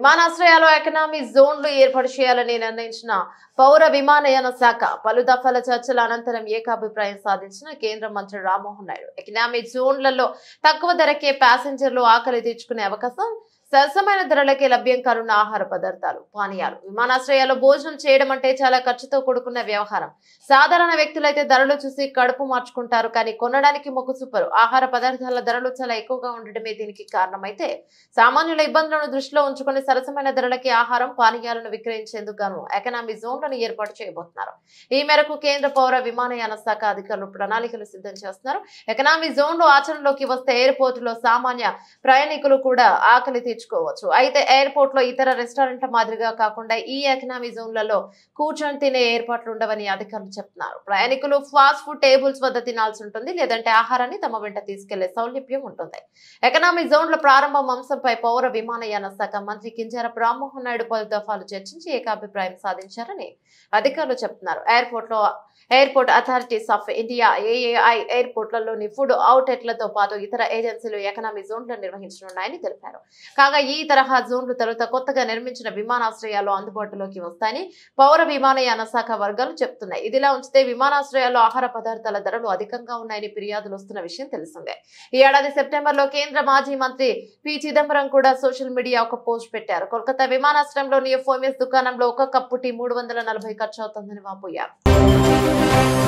విమానాశ్రయాలు ఎకనామీ జోన్లు ఏర్పాటు చేయాలని నిర్ణయించిన పౌర విమానయాన శాఖ పలు దఫాల చర్చల అనంతరం ఏకాభిప్రాయం సాధించిన కేంద్ర మంత్రి రామ్మోహన్ నాయుడు ఎకనామీ జోన్లలో తక్కువ ధరకే ప్యాసింజర్లు ఆకలి తీర్చుకునే అవకాశం సరసమైన ధరలకే లభ్యం కానున్న ఆహార పదార్థాలు పానీయాలు విమానాశ్రయాల్లో భోజనం చేయడం అంటే చాలా ఖర్చుతో కూడుకున్న వ్యవహారం సాధారణ వ్యక్తులైతే ధరలు చూసి కడుపు మార్చుకుంటారు కానీ కొనడానికి మొక్కు చూపరు ఆహార పదార్థాల ధరలు చాలా ఎక్కువగా ఉండటమే దీనికి కారణమైతే సామాన్యుల ఇబ్బందులను దృష్టిలో ఉంచుకుని సరసమైన ధరలకి ఆహారం పానీయాలను విక్రయించేందుకు గాను జోన్ జోన్లను ఏర్పాటు చేయబోతున్నారు ఈ మేరకు కేంద్ర పౌర విమానయాన శాఖ అధికారులు ప్రణాళికలు సిద్ధం చేస్తున్నారు జోన్ జోన్లు ఆచరణలోకి వస్తే ఎయిర్పోర్టులో సామాన్య ప్రయాణికులు కూడా ఆకలి తెచ్చుకోవచ్చు అయితే ఎయిర్పోర్ట్ లో ఇతర రెస్టారెంట్ల మాదిరిగా కాకుండా ఈ ఎకనామీ లలో కూర్చొని తినే ఏర్పాట్లు ఉండవని అధికారులు చెప్తున్నారు ప్రయాణికులు ఫాస్ట్ ఫుడ్ టేబుల్స్ వద్ద తినాల్సి ఉంటుంది లేదంటే ఆహారాన్ని తమ వెంట తీసుకెళ్లే సౌలభ్యం ఉంటుంది ఎకనామీ లో ప్రారంభం అంశంపై పౌర విమానయాన శాఖ మంత్రి కింజారపు రామ్మోహన్ నాయుడు పలు దఫాలు చర్చించి ఏకాభిప్రాయం సాధించారని అధికారులు చెప్తున్నారు ఎయిర్పోర్ట్ లో airport authorities of India AAI ఎయిర్పోర్ట్లలోని ఫుడ్ అవుట్లెట్లతో పాటు ఇతర ఏజెన్సీలు ఎకనామీ జోన్లను నిర్వహించనున్నాయని తెలిపారు కాగా ఈ తరహా జోన్లు తరువాత కొత్తగా నిర్మించిన విమానాశ్రయాలు అందుబాటులోకి వస్తాయని పౌర విమానయాన శాఖ వర్గాలు చెప్తున్నాయి ఇదిలా ఉంచితే విమానాశ్రయాల్లో ఆహార పదార్థాల ధరలు అధికంగా ఉన్నాయని ఫిర్యాదులు వస్తున్న విషయం తెలిసిందే ఈ ఏడాది సెప్టెంబర్ లో కేంద్ర మాజీ మంత్రి పి చిదంబరం కూడా సోషల్ మీడియా ఒక పోస్ట్ పెట్టారు కోల్కతా విమానాశ్రయంలోని ఎఫ్ఓఎంఎస్ దుకాణంలో ఒక కప్పు టీ మూడు ఖర్చు అవుతుందని వాపోయారు